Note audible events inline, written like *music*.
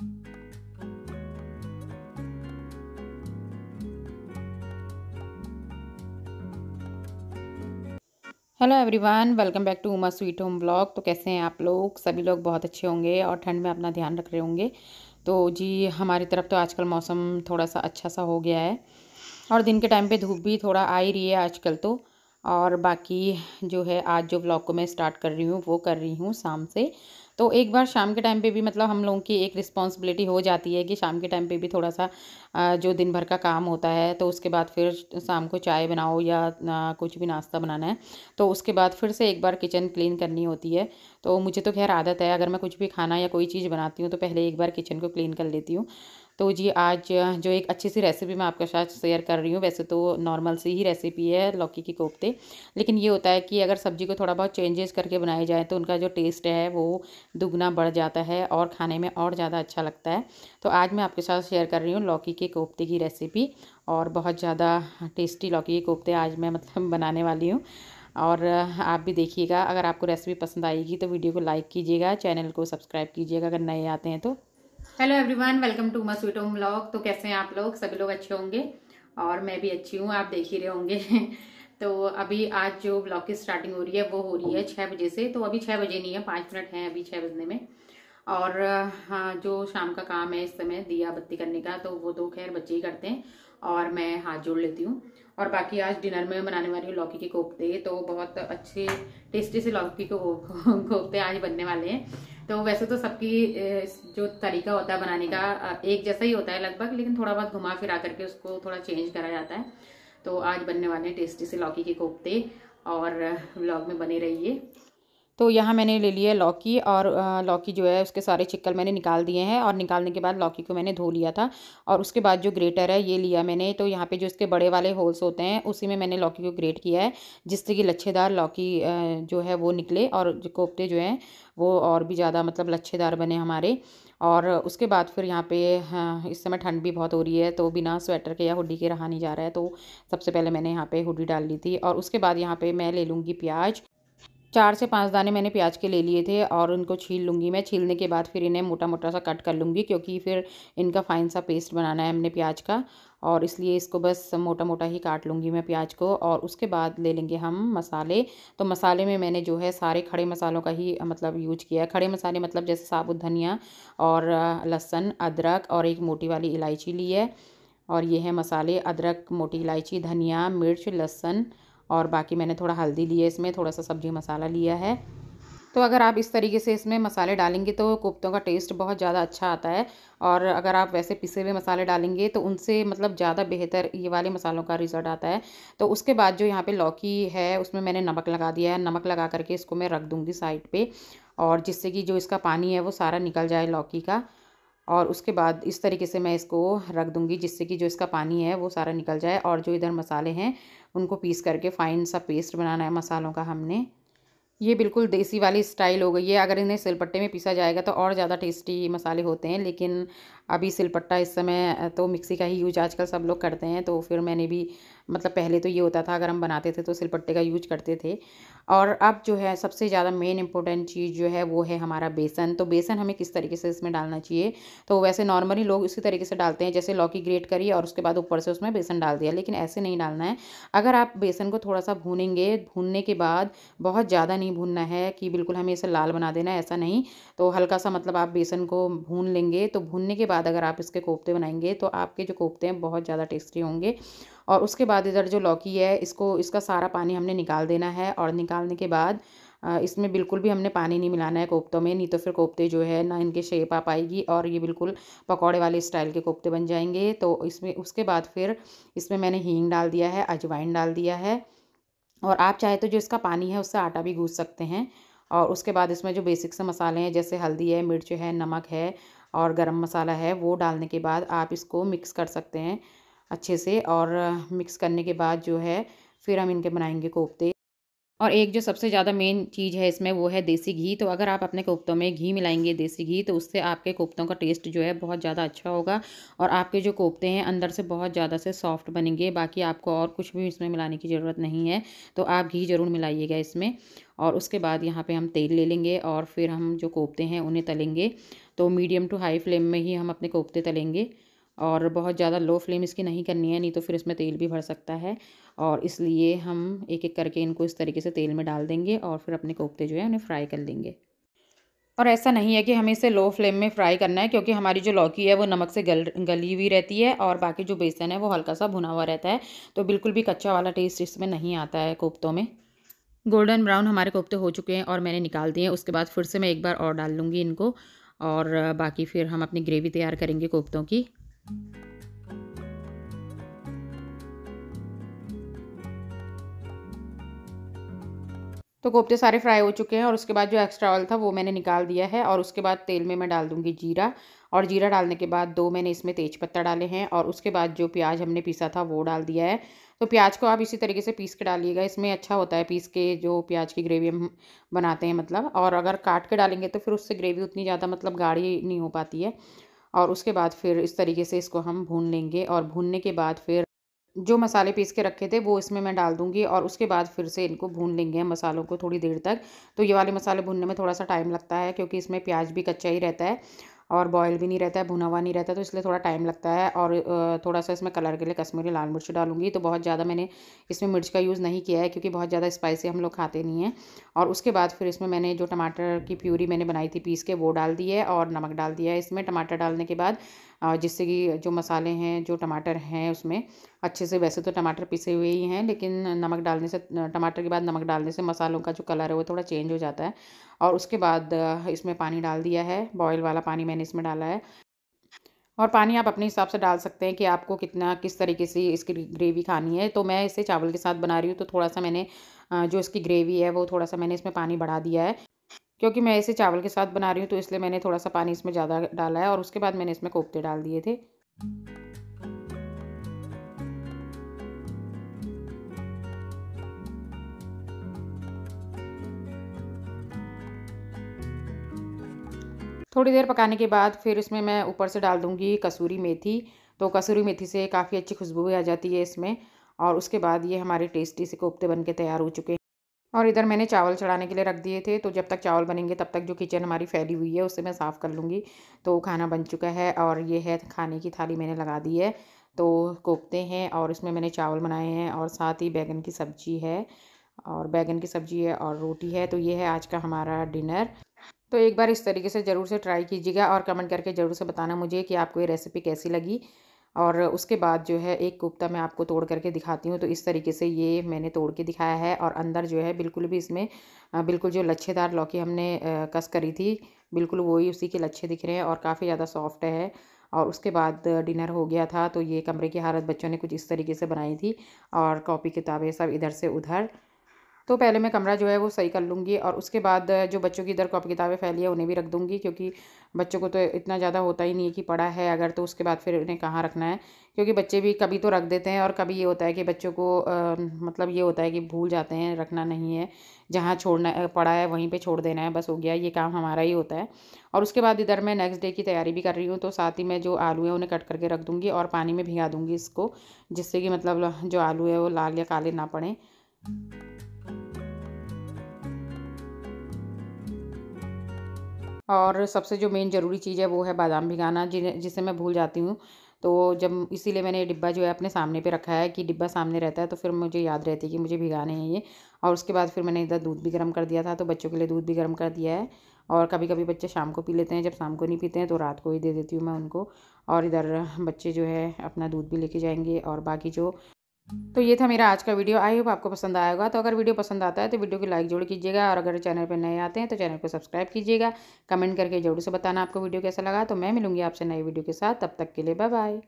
hello everyone welcome back to Uma sweet home blog तो कैसे हैं आप लोग सभी लोग बहुत अच्छे होंगे और ठंड में अपना ध्यान रख रहे होंगे तो जी हमारी तरफ तो आजकल मौसम थोड़ा सा अच्छा सा हो गया है और दिन के टाइम पे धूप भी थोड़ा आ ही रही है आजकल तो और बाकी जो है आज जो ब्लॉग को मैं स्टार्ट कर रही हूँ वो कर रही हूँ शाम से तो एक बार शाम के टाइम पे भी मतलब हम लोगों की एक रिस्पॉन्सिबिलिटी हो जाती है कि शाम के टाइम पे भी थोड़ा सा जो दिन भर का काम होता है तो उसके बाद फिर शाम को चाय बनाओ या कुछ भी नाश्ता बनाना है तो उसके बाद फिर से एक बार किचन क्लीन करनी होती है तो मुझे तो खैर आदत है अगर मैं कुछ भी खाना या कोई चीज़ बनाती हूँ तो पहले एक बार किचन को क्लीन कर लेती हूँ तो जी आज जो एक अच्छी सी रेसिपी मैं आपके साथ शेयर कर रही हूँ वैसे तो नॉर्मल सी ही रेसिपी है लौकी के कोफ्ते लेकिन ये होता है कि अगर सब्जी को थोड़ा बहुत चेंजेस करके बनाए जाए तो उनका जो टेस्ट है वो दुगना बढ़ जाता है और खाने में और ज़्यादा अच्छा लगता है तो आज मैं आपके साथ शेयर कर रही हूँ लौकी के कोफ्ते की रेसिपी और बहुत ज़्यादा टेस्टी लौकी के कोफ्ते आज मैं मतलब *laughs* बनाने वाली हूँ और आप भी देखिएगा अगर आपको रेसिपी पसंद आएगी तो वीडियो को लाइक कीजिएगा चैनल को सब्सक्राइब कीजिएगा अगर नए आते हैं तो hello everyone welcome to sweet home blog तो कैसे हैं आप लोग सभी लोग अच्छे होंगे और मैं भी अच्छी हूँ आप देख ही रहे होंगे *laughs* तो अभी आज जो ब्लॉग की स्टार्टिंग हो रही है वो हो रही है छः बजे से तो अभी छः बजे नहीं है पाँच मिनट हैं अभी छः बजने में और हाँ जो शाम का काम है इस समय दिया बत्ती करने का तो वो तो खैर बच्चे ही करते हैं और मैं हाथ जोड़ लेती हूँ और बाकी आज डिनर में बनाने वाली हूँ लौकी के कोफ्ते तो बहुत अच्छे टेस्टी से लौकी के *laughs* कोफ्ते आज बनने वाले हैं तो वैसे तो सबकी जो तरीका होता है बनाने का एक जैसा ही होता है लगभग लेकिन थोड़ा बहुत घुमा फिरा करके उसको थोड़ा चेंज करा जाता है तो आज बनने वाले हैं टेस्टी से लौकी के कोफ्ते और ब्लॉग में बने रहिए तो यहाँ मैंने ले लिया लौकी और लौकी जो है उसके सारे छिक्कल मैंने निकाल दिए हैं और निकालने के बाद लौकी को मैंने धो लिया था और उसके बाद जो ग्रेटर है ये लिया मैंने तो यहाँ पे जो इसके बड़े वाले होल्स होते हैं उसी में मैंने लौकी को ग्रेट किया है जिससे कि लच्छेदार लौकी जो है वो निकले और जो कोफ्ते जो हैं वो और भी ज़्यादा मतलब लच्छेदार बने हमारे और उसके बाद फिर यहाँ पे हाँ, इस समय ठंड भी बहुत हो रही है तो बिना स्वेटर के या हुडी के रहा नहीं जा रहा है तो सबसे पहले मैंने यहाँ पे हुडी डाल ली थी और उसके बाद यहाँ पे मैं ले लूँगी प्याज चार से पांच दाने मैंने प्याज के ले लिए थे और उनको छील लूँगी मैं छीलने के बाद फिर इन्हें मोटा मोटा सा कट कर लूँगी क्योंकि फिर इनका फाइन सा पेस्ट बनाना है हमने प्याज का और इसलिए इसको बस मोटा मोटा ही काट लूँगी मैं प्याज को और उसके बाद ले लेंगे हम मसाले तो मसाले में मैंने जो है सारे खड़े मसालों का ही मतलब यूज किया है खड़े मसाले मतलब जैसे साबुत धनिया और लहसुन अदरक और एक मोटी वाली इलायची ली है और ये है मसाले अदरक मोटी इलायची धनिया मिर्च लहसन और बाकी मैंने थोड़ा हल्दी लिया इसमें थोड़ा सा सब्जी मसाला लिया है तो अगर आप इस तरीके से इसमें मसाले डालेंगे तो कोफ्तों का टेस्ट बहुत ज़्यादा अच्छा आता है और अगर आप वैसे पिसे हुए मसाले डालेंगे तो उनसे मतलब ज़्यादा बेहतर ये वाले मसालों का रिज़ल्ट आता है तो उसके बाद जो यहाँ पे लौकी है उसमें मैंने नमक लगा दिया है नमक लगा करके इसको मैं रख दूँगी साइड पर और जिससे कि जो इसका पानी है वो सारा निकल जाए लौकी का और उसके बाद इस तरीके से मैं इसको रख दूंगी जिससे कि जो इसका पानी है वो सारा निकल जाए और जो इधर मसाले हैं उनको पीस करके फ़ाइन सा पेस्ट बनाना है मसालों का हमने ये बिल्कुल देसी वाली स्टाइल हो गई है अगर इन्हें सिलपट्टे में पीसा जाएगा तो और ज़्यादा टेस्टी मसाले होते हैं लेकिन अभी सिलपट्टा इस समय तो मिक्सी का ही यूज आजकल सब लोग करते हैं तो फिर मैंने भी मतलब पहले तो ये होता था अगर हम बनाते थे तो सिलपट्टे का यूज करते थे और अब जो है सबसे ज़्यादा मेन इंपॉर्टेंट चीज़ जो है वो है हमारा बेसन तो बेसन हमें किस तरीके से इसमें डालना चाहिए तो वैसे नॉर्मली लोग इसी तरीके से डालते हैं जैसे लौकी ग्रेट करी और उसके बाद ऊपर से उसमें बेसन डाल दिया लेकिन ऐसे नहीं डालना है अगर आप बेसन को थोड़ा सा भूनेंगे भूनने के बाद बहुत ज़्यादा नहीं भूनना है कि बिल्कुल हमें इसे लाल बना देना है ऐसा नहीं तो हल्का सा मतलब आप बेसन को भून लेंगे तो भूनने के बाद अगर आप इसके कोफ्ते बनाएंगे तो आपके जो कोफ्ते हैं बहुत ज़्यादा टेस्टी होंगे और उसके बाद बाद इधर जो लौकी है इसको इसका सारा पानी हमने निकाल देना है और निकालने के बाद इसमें बिल्कुल भी हमने पानी नहीं मिलाना है कोफ्तों में नहीं तो फिर कोफ्ते जो है ना इनके शेप आ पाएगी और ये बिल्कुल पकौड़े वाले स्टाइल के कोफ्ते बन जाएंगे तो इसमें उसके बाद फिर इसमें मैंने हींग डाल दिया है अजवाइन डाल दिया है और आप चाहे तो जो इसका पानी है उससे आटा भी गूँज सकते हैं और उसके बाद इसमें जो बेसिक से मसाले हैं जैसे हल्दी है मिर्च है नमक है और गरम मसाला है वो डालने के बाद आप इसको मिक्स कर सकते हैं अच्छे से और मिक्स करने के बाद जो है फिर हम इनके बनाएंगे कोफ्ते और एक जो सबसे ज़्यादा मेन चीज़ है इसमें वो है देसी घी तो अगर आप अपने कोफ्तों में घी मिलाएंगे देसी घी तो उससे आपके कोफ्तों का टेस्ट जो है बहुत ज़्यादा अच्छा होगा और आपके जो कोफ्ते हैं अंदर से बहुत ज़्यादा से सॉफ्ट बनेंगे बाकी आपको और कुछ भी इसमें मिलाने की ज़रूरत नहीं है तो आप घी ज़रूर मिलाइएगा इसमें और उसके बाद यहाँ पर हम तेल ले लेंगे और फिर हम जो कोफ्ते हैं उन्हें तलेंगे तो मीडियम टू हाई फ्लेम में ही हम अपने कोफ्ते तलेंगे और बहुत ज़्यादा लो फ्लेम इसकी नहीं करनी है नहीं तो फिर इसमें तेल भी भर सकता है और इसलिए हम एक एक करके इनको इस तरीके से तेल में डाल देंगे और फिर अपने कोफ्ते जो है उन्हें फ्राई कर लेंगे और ऐसा नहीं है कि हमें इसे लो फ्लेम में फ्राई करना है क्योंकि हमारी जो लौकी है वो नमक से गल गली हुई रहती है और बाकी जो बेसन है वो हल्का सा भुना हुआ रहता है तो बिल्कुल भी कच्चा वाला टेस्ट इसमें नहीं आता है कोफ्तों में गोल्डन ब्राउन हमारे कोफ्ते हो चुके हैं और मैंने निकाल दिए हैं उसके बाद फिर से मैं एक बार और डाल लूँगी इनको और बाकी फिर हम अपनी ग्रेवी तैयार करेंगे कोफ्तों की तो कोफ्ते सारे फ्राई हो चुके हैं और उसके बाद जो एक्स्ट्रा ऑयल था वो मैंने निकाल दिया है और उसके बाद तेल में मैं डाल दूंगी जीरा और जीरा डालने के बाद दो मैंने इसमें तेज पत्ता डाले हैं और उसके बाद जो प्याज हमने पीसा था वो डाल दिया है तो प्याज को आप इसी तरीके से पीस के डालिएगा इसमें अच्छा होता है पीस के जो प्याज की ग्रेवी हम बनाते हैं मतलब और अगर काट के डालेंगे तो फिर उससे ग्रेवी उतनी ज़्यादा मतलब गाढ़ी नहीं हो पाती है और उसके बाद फिर इस तरीके से इसको हम भून लेंगे और भूनने के बाद फिर जो मसाले पीस के रखे थे वो इसमें मैं डाल दूंगी और उसके बाद फिर से इनको भून लेंगे हम मसालों को थोड़ी देर तक तो ये वाले मसाले भूनने में थोड़ा सा टाइम लगता है क्योंकि इसमें प्याज भी कच्चा ही रहता है और बॉयल भी नहीं रहता है भुना हुआ नहीं रहता तो इसलिए थोड़ा टाइम लगता है और थोड़ा सा इसमें कलर के लिए कश्मीरी लाल मिर्च डालूंगी तो बहुत ज़्यादा मैंने इसमें मिर्च का यूज़ नहीं किया है क्योंकि बहुत ज़्यादा स्पाइसी हम लोग खाते नहीं हैं और उसके बाद फिर इसमें मैंने जो टमाटर की प्यूरी मैंने बनाई थी पीस के वो डाल दी है और नमक डाल दिया है इसमें टमाटर डालने के बाद जिससे कि जो मसाले हैं जो टमाटर हैं उसमें अच्छे से वैसे तो टमाटर पिसे हुए ही हैं लेकिन नमक डालने से टमाटर के बाद नमक डालने से मसालों का जो कलर है वो थोड़ा चेंज हो जाता है और उसके बाद इसमें पानी डाल दिया है बॉयल वाला पानी मैंने इसमें डाला है और पानी आप अपने हिसाब से डाल सकते हैं कि आपको कितना किस तरीके से इसकी ग्रेवी खानी है तो मैं इसे चावल के साथ बना रही हूँ तो थोड़ा सा मैंने जो इसकी ग्रेवी है वो थोड़ा सा मैंने इसमें पानी बढ़ा दिया है क्योंकि मैं इसे चावल के साथ बना रही हूँ तो इसलिए मैंने थोड़ा सा पानी इसमें ज़्यादा डाला है और उसके बाद मैंने इसमें कोफ्ते डाल दिए थे थोड़ी देर पकाने के बाद फिर इसमें मैं ऊपर से डाल दूंगी कसूरी मेथी तो कसूरी मेथी से काफ़ी अच्छी खुशबू भी आ जाती है इसमें और उसके बाद ये हमारे टेस्टी से कोफ्ते बनके तैयार हो चुके हैं और इधर मैंने चावल चढ़ाने के लिए रख दिए थे तो जब तक चावल बनेंगे तब तक जो किचन हमारी फैली हुई है उसे मैं साफ़ कर लूँगी तो खाना बन चुका है और ये है खाने की थाली मैंने लगा दी है तो कोपते हैं और इसमें मैंने चावल बनाए हैं और साथ ही बैगन की सब्जी है और बैगन की सब्जी है और रोटी है तो ये है आज का हमारा डिनर तो एक बार इस तरीके से ज़रूर से ट्राई कीजिएगा और कमेंट करके ज़रूर से बताना मुझे कि आपको ये रेसिपी कैसी लगी और उसके बाद जो है एक कोफ्ता मैं आपको तोड़ करके दिखाती हूँ तो इस तरीके से ये मैंने तोड़ के दिखाया है और अंदर जो है बिल्कुल भी इसमें बिल्कुल जो लच्छेदार लौकी हमने कस करी थी बिल्कुल वही उसी के लच्छे दिख रहे हैं और काफ़ी ज़्यादा सॉफ्ट है और उसके बाद डिनर हो गया था तो ये कमरे की हालत बच्चों ने कुछ इस तरीके से बनाई थी और कॉपी किताबें सब इधर से उधर तो पहले मैं कमरा जो है वो सही कर लूँगी और उसके बाद जो बच्चों की इधर कॉपी किताबें फैली है उन्हें भी रख दूँगी क्योंकि बच्चों को तो इतना ज़्यादा होता ही नहीं है कि पढ़ा है अगर तो उसके बाद फिर उन्हें कहाँ रखना है क्योंकि बच्चे भी कभी तो रख देते हैं और कभी ये होता है कि बच्चों को आ, मतलब ये होता है कि भूल जाते हैं रखना नहीं है जहाँ छोड़ना पड़ा है वहीं पे छोड़ देना है बस हो गया ये काम हमारा ही होता है और उसके बाद इधर मैं नेक्स्ट डे की तैयारी भी कर रही हूँ तो साथ ही मैं जो आलू है उन्हें कट करके रख दूँगी और पानी में भिगा दूँगी इसको जिससे कि मतलब जो आलू है वो लाल या काले ना पड़ें और सबसे जो मेन ज़रूरी चीज़ है वो है बादाम भिगाना जिन्हें जिसे मैं भूल जाती हूँ तो जब इसीलिए मैंने ये डिब्बा जो है अपने सामने पे रखा है कि डिब्बा सामने रहता है तो फिर मुझे याद रहती है कि मुझे भिगाने हैं ये और उसके बाद फिर मैंने इधर दूध भी गर्म कर दिया था तो बच्चों के लिए दूध भी गर्म कर दिया है और कभी कभी बच्चे शाम को पी लेते हैं जब शाम को नहीं पीते हैं तो रात को ही दे देती हूँ मैं उनको और इधर बच्चे जो है अपना दूध भी लेके जाएंगे और बाकी जो तो ये था मेरा आज का वीडियो आई होप आपको पसंद आएगा तो अगर वीडियो पसंद आता है तो वीडियो को लाइक जरूर कीजिएगा और अगर चैनल पर नए आते हैं तो चैनल को सब्सक्राइब कीजिएगा कमेंट करके जरूर से बताना आपको वीडियो कैसा लगा तो मैं मिलूंगी आपसे नई वीडियो के साथ तब तक के लिए बाय बाय